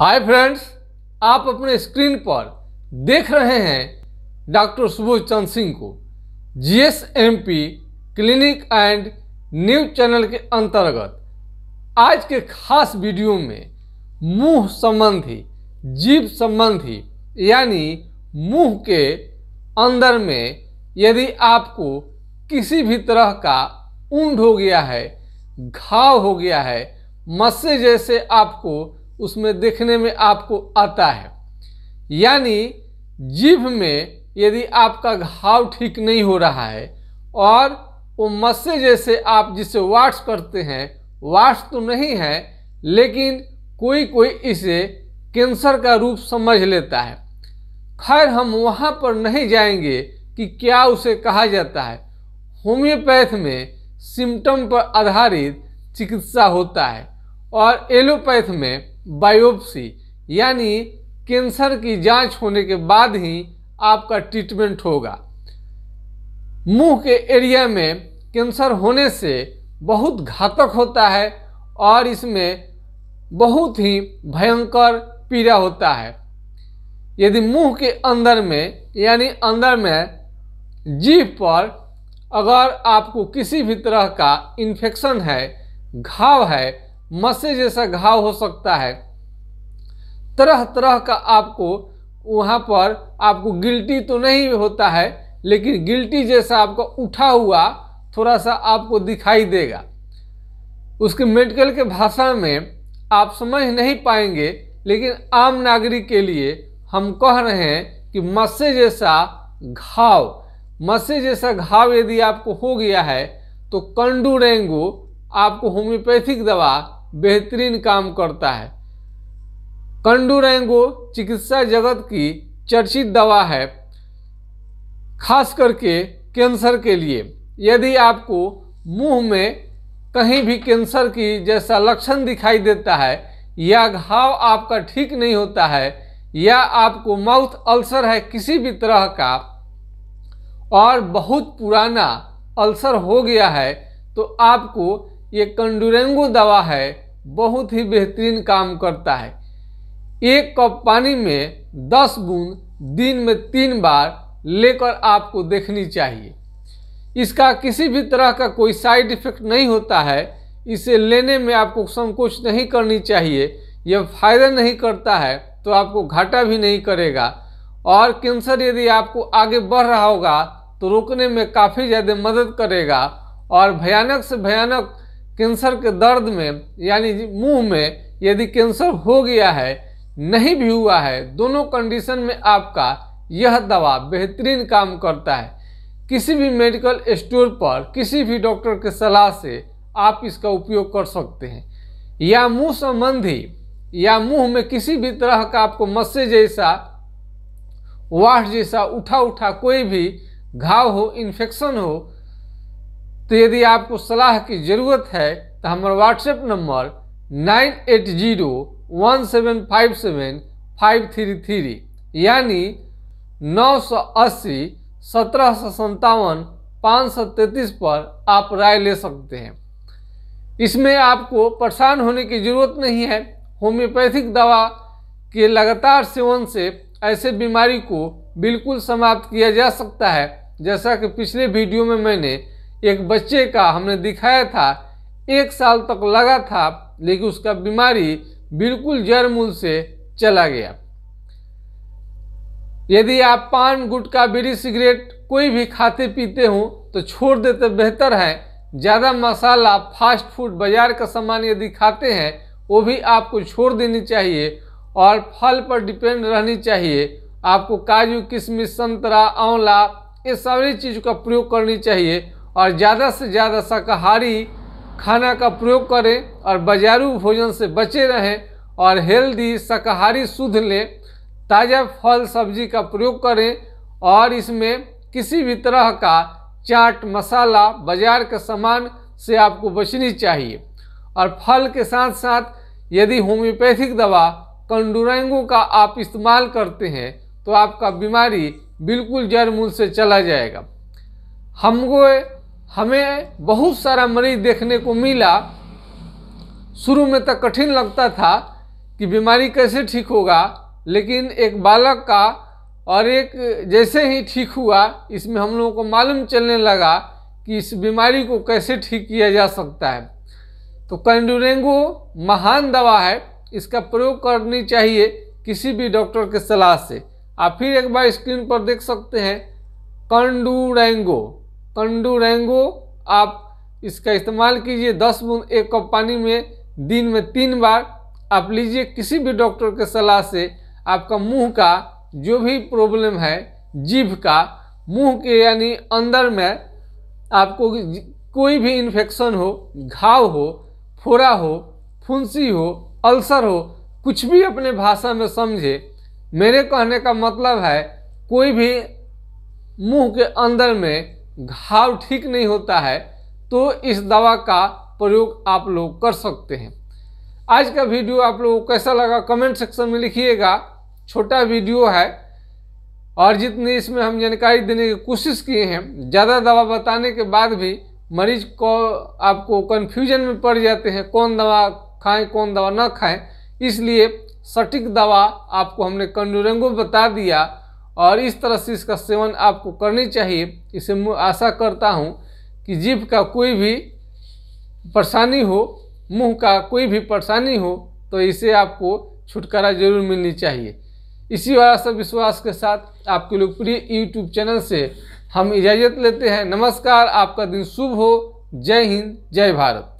hi friends आप अपने screen पर देख रहे हैं डॉक्टर सुबोध चंद सिंह को GSMP clinic and news channel के अंतर्गत आज के खास वीडियो में मुंह संबंधी जीव संबंधी यानी मुंह के अंदर में यदि आपको किसी भी तरह का ऊंड हो गया है घाव हो गया है मस्से जैसे आपको उसमें देखने में आपको आता है यानी जीभ में यदि आपका घाव ठीक नहीं हो रहा है और वो मस्से जैसे आप जिसे वाट्स करते हैं वाट्स तो नहीं है लेकिन कोई कोई इसे कैंसर का रूप समझ लेता है खैर हम वहाँ पर नहीं जाएंगे कि क्या उसे कहा जाता है होम्योपैथ में सिम्टम पर आधारित चिकित्सा होता है और एलोपैथ में बायोप्सी यानी कैंसर की जांच होने के बाद ही आपका ट्रीटमेंट होगा मुंह के एरिया में कैंसर होने से बहुत घातक होता है और इसमें बहुत ही भयंकर पीड़ा होता है यदि मुंह के अंदर में यानी अंदर में जीभ पर अगर आपको किसी भी तरह का इन्फेक्शन है घाव है मस्से जैसा घाव हो सकता है तरह तरह का आपको वहाँ पर आपको गिल्टी तो नहीं होता है लेकिन गिल्टी जैसा आपका उठा हुआ थोड़ा सा आपको दिखाई देगा उसके मेडिकल के भाषा में आप समझ नहीं पाएंगे लेकिन आम नागरिक के लिए हम कह रहे हैं कि मस्से जैसा घाव मस्से जैसा घाव यदि आपको हो गया है तो कंडू आपको होम्योपैथिक दवा बेहतरीन काम करता है कंडूरेंगो चिकित्सा जगत की चर्चित दवा है खास करके कैंसर के लिए यदि आपको मुंह में कहीं भी कैंसर की जैसा लक्षण दिखाई देता है या घाव आपका ठीक नहीं होता है या आपको माउथ अल्सर है किसी भी तरह का और बहुत पुराना अल्सर हो गया है तो आपको ये कंडूरेंगो दवा है बहुत ही बेहतरीन काम करता है एक कप पानी में दस बूंद दिन में तीन बार लेकर आपको देखनी चाहिए इसका किसी भी तरह का कोई साइड इफेक्ट नहीं होता है इसे लेने में आपको संकोच नहीं करनी चाहिए यह फायदा नहीं करता है तो आपको घाटा भी नहीं करेगा और कैंसर यदि आपको आगे बढ़ रहा होगा तो रोकने में काफ़ी ज़्यादा मदद करेगा और भयानक से भयानक कैंसर के दर्द में यानी मुंह में यदि कैंसर हो गया है नहीं भी हुआ है दोनों कंडीशन में आपका यह दवा बेहतरीन काम करता है किसी भी मेडिकल स्टोर पर किसी भी डॉक्टर के सलाह से आप इसका उपयोग कर सकते हैं या मुंह संबंधी या मुंह में किसी भी तरह का आपको मस्से जैसा वाह जैसा उठा उठा कोई भी घाव हो इन्फेक्शन हो तो यदि आपको सलाह की ज़रूरत है तो हमारा WhatsApp number nine eight zero one seven five seven five three three यानी नौ सौ अस्सी सत्रह सौ सत्तावन पाँच सौ तैंतीस पर आप राय ले सकते हैं इसमें आपको परेशान होने की ज़रूरत नहीं है होम्योपैथिक दवा के लगातार सेवन से ऐसे बीमारी को बिल्कुल समाप्त किया जा सकता है जैसा कि पिछले वीडियो में मैंने एक बच्चे का हमने दिखाया था एक साल तक लगा था लेकिन उसका बीमारी बिल्कुल जड़ मूल से चला गया यदि आप पान गुटखा बीड़ी सिगरेट कोई भी खाते पीते हो तो छोड़ देते बेहतर है ज़्यादा मसाला फास्ट फूड बाजार का सामान यदि खाते हैं वो भी आपको छोड़ देनी चाहिए और फल पर डिपेंड रहनी चाहिए आपको काजू किशमिश संतरा आंवला ये सारी चीज़ का प्रयोग करनी चाहिए और ज़्यादा से ज़्यादा शाकाहारी खाना का प्रयोग करें और बाजारू भोजन से बचे रहें और हेल्दी शाकाहारी शुद्ध लें ताज़ा फल सब्जी का प्रयोग करें और इसमें किसी भी तरह का चाट मसाला बाजार के सामान से आपको बचनी चाहिए और फल के साथ साथ यदि होम्योपैथिक दवा कंडोरेंगो का आप इस्तेमाल करते हैं तो आपका बीमारी बिल्कुल जड़ मूल से चला जाएगा हमको हमें बहुत सारा मरीज देखने को मिला शुरू में तो कठिन लगता था कि बीमारी कैसे ठीक होगा लेकिन एक बालक का और एक जैसे ही ठीक हुआ इसमें हम लोगों को मालूम चलने लगा कि इस बीमारी को कैसे ठीक किया जा सकता है तो कैंडोरेंगो महान दवा है इसका प्रयोग करनी चाहिए किसी भी डॉक्टर के सलाह से आप फिर एक बार स्क्रीन पर देख सकते हैं कंडूरेंगो कंडूरेंगो आप इसका इस्तेमाल कीजिए दस बूंद एक कप पानी में दिन में तीन बार आप लीजिए किसी भी डॉक्टर के सलाह से आपका मुंह का जो भी प्रॉब्लम है जीभ का मुंह के यानी अंदर में आपको कोई भी इन्फेक्शन हो घाव हो फोड़ा हो फुंसी हो अल्सर हो कुछ भी अपने भाषा में समझे मेरे कहने का मतलब है कोई भी मुंह के अंदर में घाव ठीक नहीं होता है तो इस दवा का प्रयोग आप लोग कर सकते हैं आज का वीडियो आप लोगों को कैसा लगा कमेंट सेक्शन में लिखिएगा छोटा वीडियो है और जितनी इसमें हम जानकारी देने की कोशिश किए हैं ज़्यादा दवा बताने के बाद भी मरीज को आपको कन्फ्यूजन में पड़ जाते हैं कौन दवा खाएं कौन दवा ना खाएं इसलिए सटीक दवा आपको हमने कंडोरेंगो बता दिया और इस तरह से इसका सेवन आपको करनी चाहिए इसे मैं आशा करता हूँ कि जीभ का कोई भी परेशानी हो मुंह का कोई भी परेशानी हो तो इसे आपको छुटकारा जरूर मिलनी चाहिए इसी आशा विश्वास के साथ आपके लोकप्रिय यूट्यूब चैनल से हम इजाज़त लेते हैं नमस्कार आपका दिन शुभ हो जय हिंद जय भारत